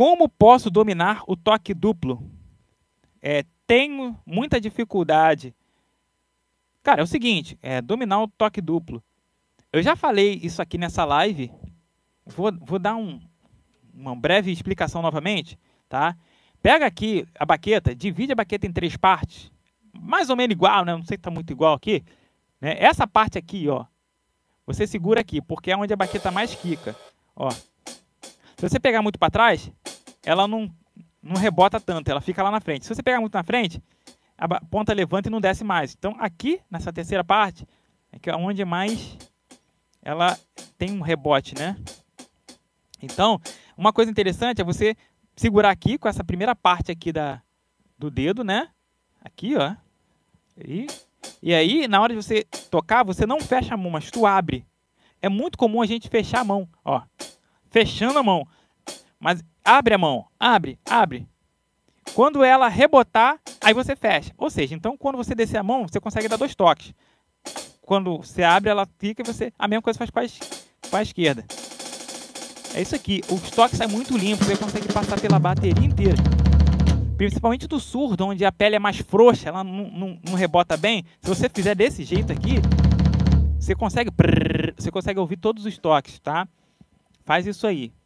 Como posso dominar o toque duplo? É, tenho muita dificuldade. Cara, é o seguinte, é dominar o toque duplo. Eu já falei isso aqui nessa live. Vou, vou dar um, uma breve explicação novamente, tá? Pega aqui a baqueta, divide a baqueta em três partes, mais ou menos igual, né? Não sei se tá muito igual aqui. Né? Essa parte aqui, ó, você segura aqui, porque é onde a baqueta mais quica, ó. Se você pegar muito para trás, ela não, não rebota tanto, ela fica lá na frente. Se você pegar muito na frente, a ponta levanta e não desce mais. Então aqui, nessa terceira parte, é que é onde mais ela tem um rebote, né? Então, uma coisa interessante é você segurar aqui com essa primeira parte aqui da, do dedo, né? Aqui, ó. E, e aí, na hora de você tocar, você não fecha a mão, mas tu abre. É muito comum a gente fechar a mão, ó. Fechando a mão. Mas abre a mão, abre, abre. Quando ela rebotar, aí você fecha. Ou seja, então quando você descer a mão, você consegue dar dois toques. Quando você abre, ela fica e você. A mesma coisa faz com a, com a esquerda. É isso aqui. O toque sai muito limpo você consegue passar pela bateria inteira. Principalmente do surdo, onde a pele é mais frouxa, ela não, não, não rebota bem. Se você fizer desse jeito aqui, você consegue, você consegue ouvir todos os toques, tá? Faz isso aí.